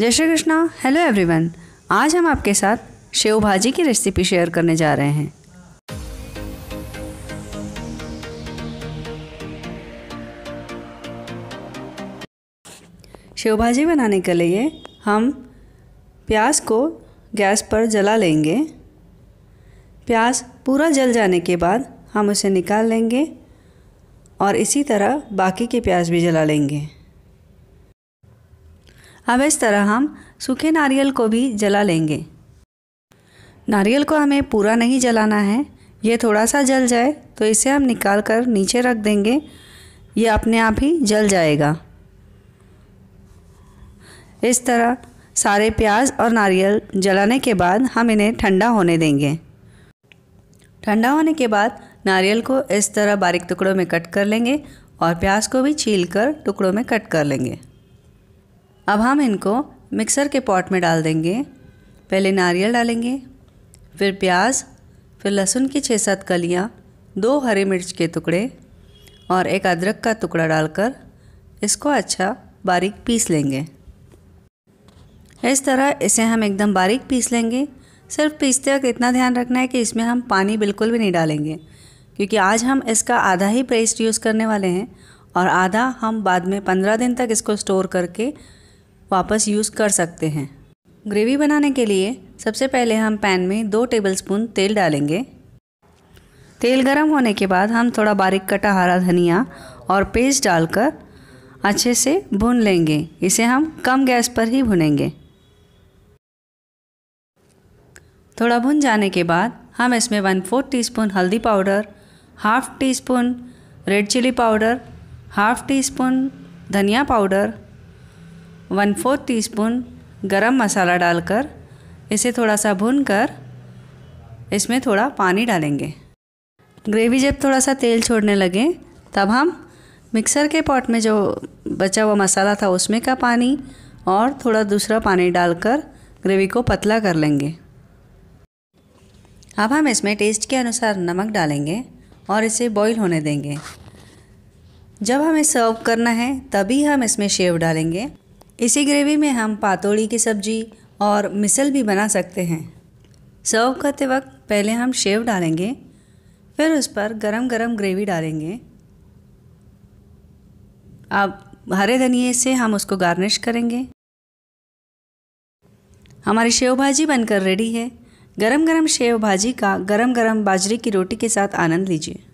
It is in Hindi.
जय श्री कृष्णा हेलो एवरीवन आज हम आपके साथ शेव भाजी की रेसिपी शेयर करने जा रहे हैं शेव भाजी बनाने के लिए हम प्याज को गैस पर जला लेंगे प्याज पूरा जल जाने के बाद हम उसे निकाल लेंगे और इसी तरह बाकी के प्याज भी जला लेंगे अब इस तरह हम सूखे नारियल को भी जला लेंगे नारियल को हमें पूरा नहीं जलाना है ये थोड़ा सा जल जाए तो इसे हम निकाल कर नीचे रख देंगे ये अपने आप ही जल जाएगा इस तरह सारे प्याज और नारियल जलाने के बाद हम इन्हें ठंडा होने देंगे ठंडा होने के बाद नारियल को इस तरह बारीक टुकड़ों में कट कर लेंगे और प्याज को भी छील कर टुकड़ों में कट कर लेंगे अब हम इनको मिक्सर के पॉट में डाल देंगे पहले नारियल डालेंगे फिर प्याज फिर लहसुन की छः सात कलियाँ दो हरी मिर्च के टुकड़े और एक अदरक का टुकड़ा डालकर इसको अच्छा बारीक पीस लेंगे इस तरह इसे हम एकदम बारीक पीस लेंगे सिर्फ पीसते वक्त इतना ध्यान रखना है कि इसमें हम पानी बिल्कुल भी नहीं डालेंगे क्योंकि आज हम इसका आधा ही पेस्ट यूज़ करने वाले हैं और आधा हम बाद में पंद्रह दिन तक इसको स्टोर करके वापस यूज़ कर सकते हैं ग्रेवी बनाने के लिए सबसे पहले हम पैन में दो टेबलस्पून तेल डालेंगे तेल गर्म होने के बाद हम थोड़ा बारीक कटा हरा धनिया और पेस्ट डालकर अच्छे से भून लेंगे इसे हम कम गैस पर ही भुनेंगे थोड़ा भुन जाने के बाद हम इसमें वन फोर्थ टी स्पून हल्दी powder half teaspoon red chili powder half teaspoon धनिया powder one fourth teaspoon गर्म मसाला डालकर इसे थोड़ा सा भून कर इसमें थोड़ा पानी डालेंगे ग्रेवी जब थोड़ा सा तेल छोड़ने लगे तब हम मिक्सर के पॉट में जो बचा हुआ मसाला था उसमें का पानी और थोड़ा दूसरा पानी डालकर ग्रेवी को पतला कर लेंगे अब हम इसमें टेस्ट के अनुसार नमक डालेंगे और इसे बॉईल होने देंगे जब हमें सर्व करना है तभी हम इसमें शेव डालेंगे इसी ग्रेवी में हम पातोड़ी की सब्जी और मिसल भी बना सकते हैं सर्व करते वक्त पहले हम शेव डालेंगे फिर उस पर गरम गरम ग्रेवी डालेंगे अब हरे धनिए से हम उसको गार्निश करेंगे हमारी शेव भाजी बनकर रेडी है गरम गरम शेव भाजी का गरम गरम बाजरे की रोटी के साथ आनंद लीजिए